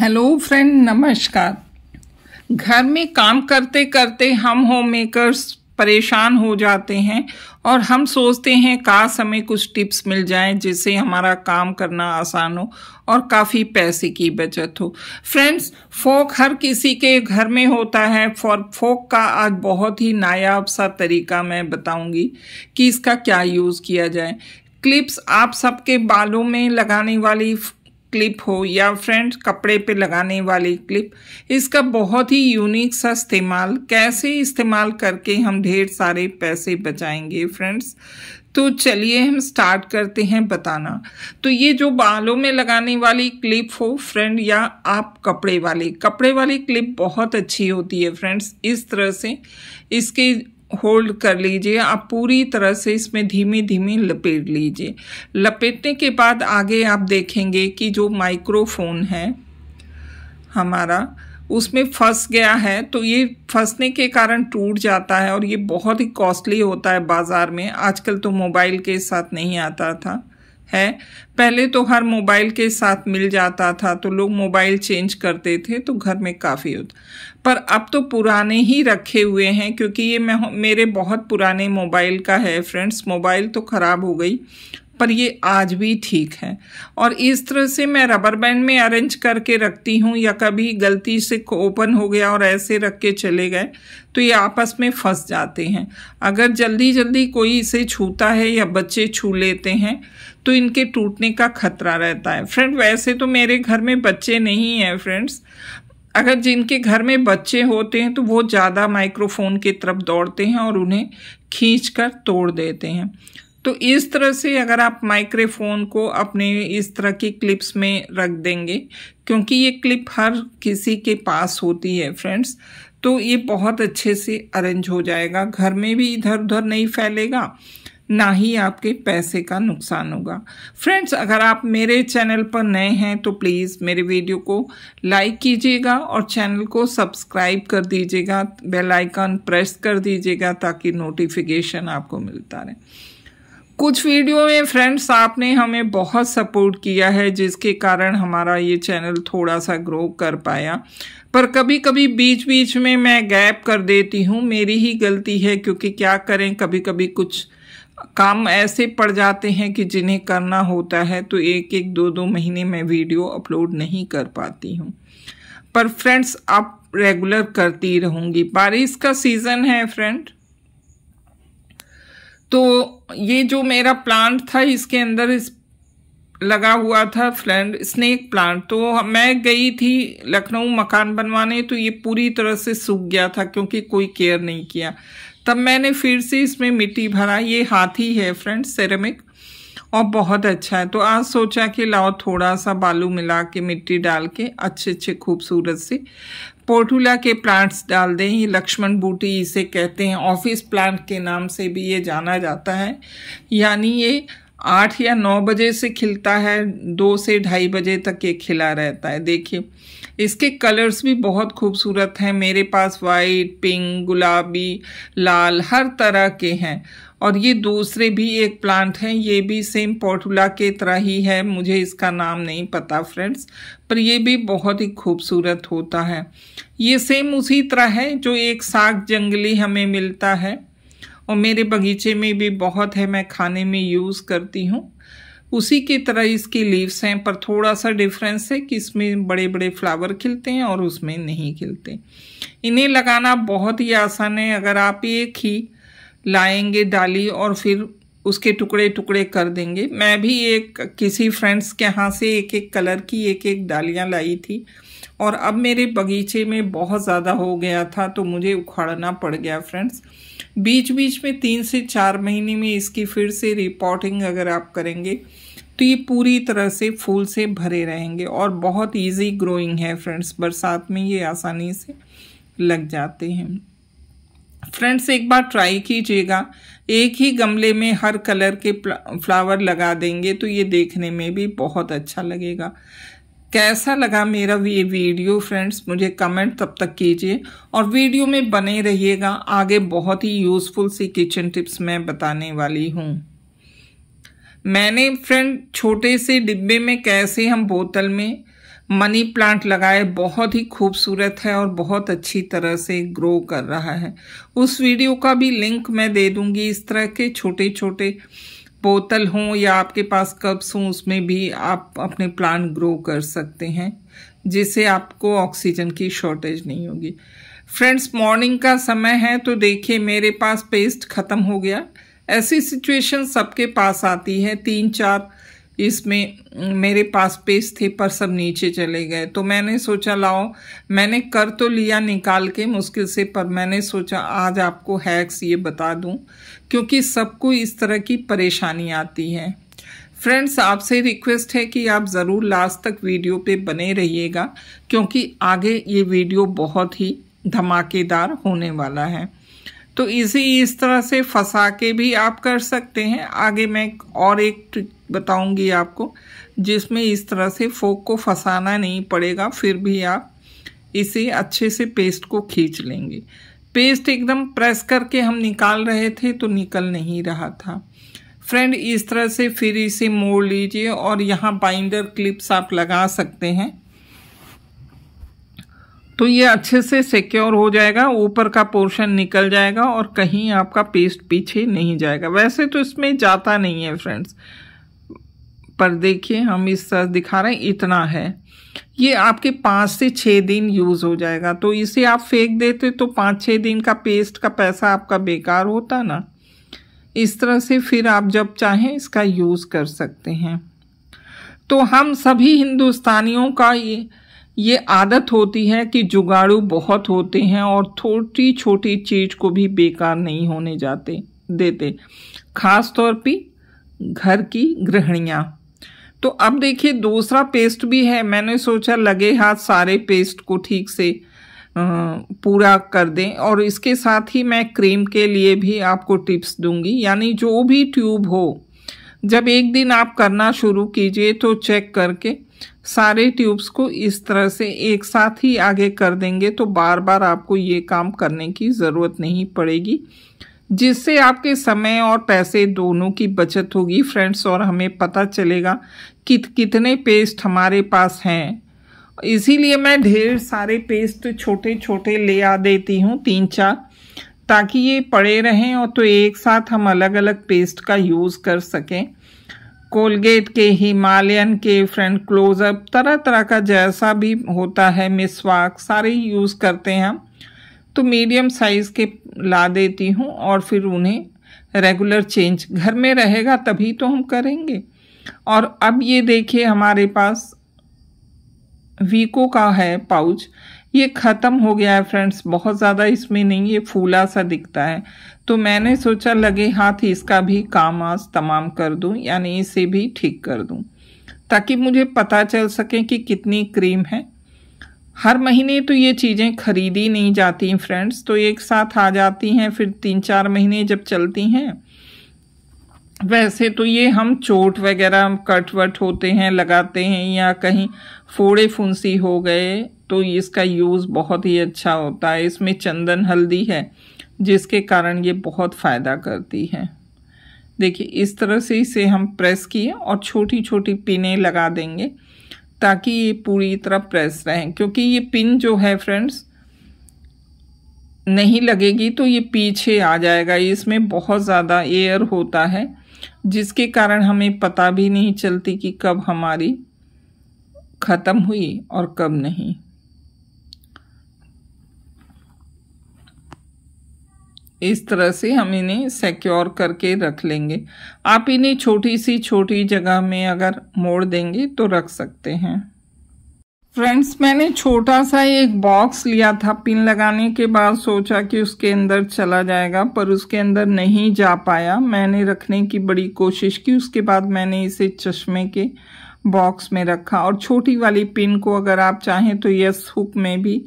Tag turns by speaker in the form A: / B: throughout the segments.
A: hello friend नमस्कार घर में काम करते करते हम होम मेकर्स परेशान हो जाते हैं और हम सोचते हैं काश हमें कुछ टिप्स मिल जाएं जिससे हमारा काम करना आसान हो और काफ़ी पैसे की बचत हो फ्रेंड्स फोक हर किसी के घर में होता है फॉर फोक का आज बहुत ही नायाब सा तरीका मैं बताऊंगी कि इसका क्या यूज़ किया जाए क्लिप्स आप सबके बालों में लगाने वाली क्लिप हो या फ्रेंड कपड़े पे लगाने वाली क्लिप इसका बहुत ही यूनिक सा इस्तेमाल कैसे इस्तेमाल करके हम ढेर सारे पैसे बचाएंगे फ्रेंड्स तो चलिए हम स्टार्ट करते हैं बताना तो ये जो बालों में लगाने वाली क्लिप हो फ्रेंड या आप कपड़े वाली कपड़े वाली क्लिप बहुत अच्छी होती है फ्रेंड्स इस तरह से इसके होल्ड कर लीजिए आप पूरी तरह से इसमें धीमे धीमे लपेट लीजिए लपेटने के बाद आगे आप देखेंगे कि जो माइक्रोफोन है हमारा उसमें फंस गया है तो ये फंसने के कारण टूट जाता है और ये बहुत ही कॉस्टली होता है बाज़ार में आजकल तो मोबाइल के साथ नहीं आता था है पहले तो हर मोबाइल के साथ मिल जाता था तो लोग मोबाइल चेंज करते थे तो घर में काफ़ी होता पर अब तो पुराने ही रखे हुए हैं क्योंकि ये मेरे बहुत पुराने मोबाइल का है फ्रेंड्स मोबाइल तो ख़राब हो गई पर ये आज भी ठीक है और इस तरह से मैं रबर बैंड में अरेंज करके रखती हूँ या कभी गलती से ओपन हो गया और ऐसे रख के चले गए तो ये आपस में फंस जाते हैं अगर जल्दी जल्दी कोई इसे छूता है या बच्चे छू लेते हैं तो इनके टूटने का खतरा रहता है फ्रेंड वैसे तो मेरे घर में बच्चे नहीं हैं फ्रेंड्स अगर जिनके घर में बच्चे होते हैं तो वो ज़्यादा माइक्रोफोन की तरफ दौड़ते हैं और उन्हें खींच कर तोड़ देते हैं तो इस तरह से अगर आप माइक्रोफोन को अपने इस तरह की क्लिप्स में रख देंगे क्योंकि ये क्लिप हर किसी के पास होती है फ्रेंड्स तो ये बहुत अच्छे से अरेंज हो जाएगा घर में भी इधर उधर नहीं फैलेगा ना ही आपके पैसे का नुकसान होगा फ्रेंड्स अगर आप मेरे चैनल पर नए हैं तो प्लीज़ मेरे वीडियो को लाइक कीजिएगा और चैनल को सब्सक्राइब कर दीजिएगा बेल आइकन प्रेस कर दीजिएगा ताकि नोटिफिकेशन आपको मिलता रहे कुछ वीडियो में फ्रेंड्स आपने हमें बहुत सपोर्ट किया है जिसके कारण हमारा ये चैनल थोड़ा सा ग्रो कर पाया पर कभी कभी बीच बीच में मैं गैप कर देती हूँ मेरी ही गलती है क्योंकि क्या करें कभी कभी कुछ काम ऐसे पड़ जाते हैं कि जिन्हें करना होता है तो एक एक दो दो महीने में वीडियो अपलोड नहीं कर पाती हूँ पर फ्रेंड्स आप रेगुलर करती रहूँगी बारिश का सीज़न है फ्रेंड तो ये जो मेरा प्लांट था इसके अंदर इस लगा हुआ था फ्रेंड स्नेक प्लांट तो मैं गई थी लखनऊ मकान बनवाने तो ये पूरी तरह से सूख गया था क्योंकि कोई केयर नहीं किया तब मैंने फिर से इसमें मिट्टी भरा ये हाथी है फ्रेंड्स सेरेमिक और बहुत अच्छा है तो आज सोचा कि लाओ थोड़ा सा बालू मिला के मिट्टी डाल के अच्छे अच्छे खूबसूरत से पोर्टूला के प्लांट्स डाल दें ये लक्ष्मण बूटी इसे कहते हैं ऑफिस प्लांट के नाम से भी ये जाना जाता है यानी ये आठ या नौ बजे से खिलता है दो से ढाई बजे तक ये खिला रहता है देखिए इसके कलर्स भी बहुत खूबसूरत हैं मेरे पास वाइट पिंक गुलाबी लाल हर तरह के हैं और ये दूसरे भी एक प्लांट हैं ये भी सेम पोर्टुला के तरह ही है मुझे इसका नाम नहीं पता फ्रेंड्स पर ये भी बहुत ही खूबसूरत होता है ये सेम उसी तरह है जो एक साग जंगली हमें मिलता है और मेरे बगीचे में भी बहुत है मैं खाने में यूज़ करती हूँ उसी की तरह इसकी लीव्स हैं पर थोड़ा सा डिफरेंस है कि इसमें बड़े बड़े फ्लावर खिलते हैं और उसमें नहीं खिलते इन्हें लगाना बहुत ही आसान है अगर आप एक ही लाएंगे डाली और फिर उसके टुकड़े टुकड़े कर देंगे मैं भी एक किसी फ्रेंड्स के यहाँ से एक एक कलर की एक एक डालियाँ लाई थी और अब मेरे बगीचे में बहुत ज़्यादा हो गया था तो मुझे उखाड़ना पड़ गया फ्रेंड्स बीच बीच में तीन से चार महीने में इसकी फिर से रिपोर्टिंग अगर आप करेंगे तो ये पूरी तरह से फूल से भरे रहेंगे और बहुत इजी ग्रोइंग है फ्रेंड्स बरसात में ये आसानी से लग जाते हैं फ्रेंड्स एक बार ट्राई कीजिएगा एक ही गमले में हर कलर के फ्लावर लगा देंगे तो ये देखने में भी बहुत अच्छा लगेगा कैसा लगा मेरा ये वीडियो फ्रेंड्स मुझे कमेंट तब तक कीजिए और वीडियो में बने रहिएगा आगे बहुत ही यूज़फुल सी किचन टिप्स मैं बताने वाली हूँ मैंने फ्रेंड छोटे से डिब्बे में कैसे हम बोतल में मनी प्लांट लगाए बहुत ही खूबसूरत है और बहुत अच्छी तरह से ग्रो कर रहा है उस वीडियो का भी लिंक मैं दे दूंगी इस तरह के छोटे छोटे बोतल हों या आपके पास कप्स हों उसमें भी आप अपने प्लांट ग्रो कर सकते हैं जिससे आपको ऑक्सीजन की शॉर्टेज नहीं होगी फ्रेंड्स मॉर्निंग का समय है तो देखिए मेरे पास पेस्ट ख़त्म हो गया ऐसी सिचुएशन सबके पास आती है तीन चार इसमें मेरे पास पेस थे पर सब नीचे चले गए तो मैंने सोचा लाओ मैंने कर तो लिया निकाल के मुश्किल से पर मैंने सोचा आज आपको हैक्स ये बता दूं क्योंकि सबको इस तरह की परेशानी आती है फ्रेंड्स आपसे रिक्वेस्ट है कि आप ज़रूर लास्ट तक वीडियो पे बने रहिएगा क्योंकि आगे ये वीडियो बहुत ही धमाकेदार होने वाला है तो इसे इस तरह से फंसा के भी आप कर सकते हैं आगे मैं और एक ट्रिक बताऊंगी आपको जिसमें इस तरह से फोक को फंसाना नहीं पड़ेगा फिर भी आप इसे अच्छे से पेस्ट को खींच लेंगे पेस्ट एकदम प्रेस करके हम निकाल रहे थे तो निकल नहीं रहा था फ्रेंड इस तरह से फिर इसे मोड़ लीजिए और यहाँ बाइंडर क्लिप्स आप लगा सकते हैं तो ये अच्छे से सिक्योर हो जाएगा ऊपर का पोर्शन निकल जाएगा और कहीं आपका पेस्ट पीछे नहीं जाएगा वैसे तो इसमें जाता नहीं है फ्रेंड्स पर देखिए हम इस तरह दिखा रहे हैं इतना है ये आपके पाँच से छः दिन यूज़ हो जाएगा तो इसे आप फेंक देते तो पाँच छः दिन का पेस्ट का पैसा आपका बेकार होता ना इस तरह से फिर आप जब चाहें इसका यूज़ कर सकते हैं तो हम सभी हिंदुस्तानियों का ये ये आदत होती है कि जुगाड़ू बहुत होते हैं और छोटी छोटी चीज को भी बेकार नहीं होने जाते देते खास तौर पे घर की गृहणियाँ तो अब देखिए दूसरा पेस्ट भी है मैंने सोचा लगे हाथ सारे पेस्ट को ठीक से पूरा कर दें और इसके साथ ही मैं क्रीम के लिए भी आपको टिप्स दूंगी यानी जो भी ट्यूब हो जब एक दिन आप करना शुरू कीजिए तो चेक करके सारे ट्यूब्स को इस तरह से एक साथ ही आगे कर देंगे तो बार बार आपको ये काम करने की ज़रूरत नहीं पड़ेगी जिससे आपके समय और पैसे दोनों की बचत होगी फ्रेंड्स और हमें पता चलेगा कि कितने पेस्ट हमारे पास हैं इसीलिए मैं ढेर सारे पेस्ट छोटे छोटे ले आ देती हूँ तीन चार ताकि ये पड़े रहें और तो एक साथ हम अलग अलग पेस्ट का यूज़ कर सकें कोलगेट के हिमालयन के फ्रंट क्लोजअप तरह तरह का जैसा भी होता है मिसवाक सारे यूज़ करते हैं हम तो मीडियम साइज़ के ला देती हूँ और फिर उन्हें रेगुलर चेंज घर में रहेगा तभी तो हम करेंगे और अब ये देखिए हमारे पास वीको का है पाउच ये ख़त्म हो गया है फ्रेंड्स बहुत ज़्यादा इसमें नहीं ये फूला सा दिखता है तो मैंने सोचा लगे हाथ इसका भी काम आज तमाम कर दूँ यानी इसे भी ठीक कर दूँ ताकि मुझे पता चल सके कि कितनी क्रीम है हर महीने तो ये चीज़ें खरीदी नहीं जाती फ्रेंड्स तो एक साथ आ जाती हैं फिर तीन चार महीने जब चलती हैं वैसे तो ये हम चोट वगैरह कट वट होते हैं लगाते हैं या कहीं फोड़े फुंसी हो गए तो इसका यूज़ बहुत ही अच्छा होता है इसमें चंदन हल्दी है जिसके कारण ये बहुत फ़ायदा करती है देखिए इस तरह से इसे हम प्रेस किए और छोटी छोटी पिनें लगा देंगे ताकि ये पूरी तरह प्रेस रहें क्योंकि ये पिन जो है फ्रेंड्स नहीं लगेगी तो ये पीछे आ जाएगा इसमें बहुत ज़्यादा एयर होता है जिसके कारण हमें पता भी नहीं चलती कि कब हमारी ख़त्म हुई और कब नहीं इस तरह से हम इन्हें सिक्योर करके रख लेंगे आप इन्हें छोटी सी छोटी जगह में अगर मोड़ देंगे तो रख सकते हैं फ्रेंड्स मैंने छोटा सा एक बॉक्स लिया था पिन लगाने के बाद सोचा कि उसके अंदर चला जाएगा पर उसके अंदर नहीं जा पाया मैंने रखने की बड़ी कोशिश की उसके बाद मैंने इसे चश्मे के बॉक्स में रखा और छोटी वाली पिन को अगर आप चाहें तो यस हुक में भी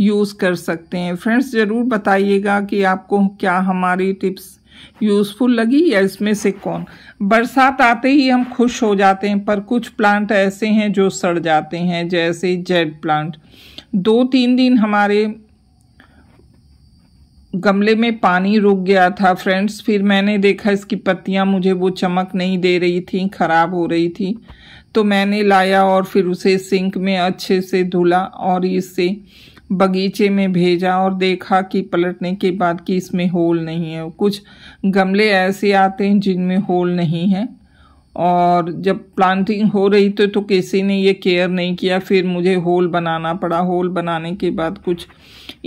A: यूज़ कर सकते हैं फ्रेंड्स ज़रूर बताइएगा कि आपको क्या हमारी टिप्स यूज़फुल लगी या इसमें से कौन बरसात आते ही हम खुश हो जाते हैं पर कुछ प्लांट ऐसे हैं जो सड़ जाते हैं जैसे जेड प्लांट दो तीन दिन हमारे गमले में पानी रुक गया था फ्रेंड्स फिर मैंने देखा इसकी पत्तियां मुझे वो चमक नहीं दे रही थी ख़राब हो रही थी तो मैंने लाया और फिर उसे सिंक में अच्छे से धुला और इससे बगीचे में भेजा और देखा कि पलटने के बाद कि इसमें होल नहीं है कुछ गमले ऐसे आते हैं जिनमें होल नहीं है और जब प्लांटिंग हो रही थी तो, तो किसी ने ये केयर नहीं किया फिर मुझे होल बनाना पड़ा होल बनाने के बाद कुछ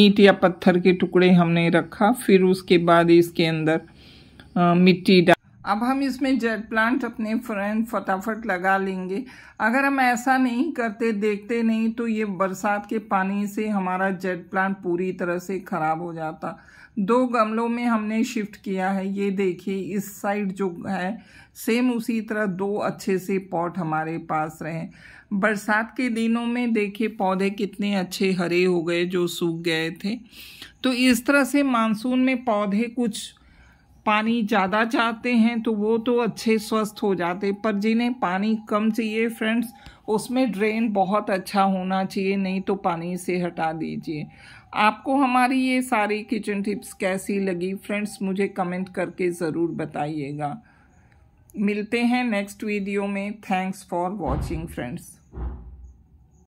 A: ईंट या पत्थर के टुकड़े हमने रखा फिर उसके बाद इसके अंदर आ, मिट्टी अब हम इसमें जेड प्लांट अपने फ्रेंड फटाफट लगा लेंगे अगर हम ऐसा नहीं करते देखते नहीं तो ये बरसात के पानी से हमारा जेड प्लांट पूरी तरह से ख़राब हो जाता दो गमलों में हमने शिफ्ट किया है ये देखिए इस साइड जो है सेम उसी तरह दो अच्छे से पॉट हमारे पास रहे बरसात के दिनों में देखिए पौधे कितने अच्छे हरे हो गए जो सूख गए थे तो इस तरह से मानसून में पौधे कुछ पानी ज़्यादा चाहते हैं तो वो तो अच्छे स्वस्थ हो जाते पर जिन्हें पानी कम चाहिए फ्रेंड्स उसमें ड्रेन बहुत अच्छा होना चाहिए नहीं तो पानी से हटा दीजिए आपको हमारी ये सारी किचन टिप्स कैसी लगी फ्रेंड्स मुझे कमेंट करके ज़रूर बताइएगा मिलते हैं नेक्स्ट वीडियो में थैंक्स फॉर वॉचिंग फ्रेंड्स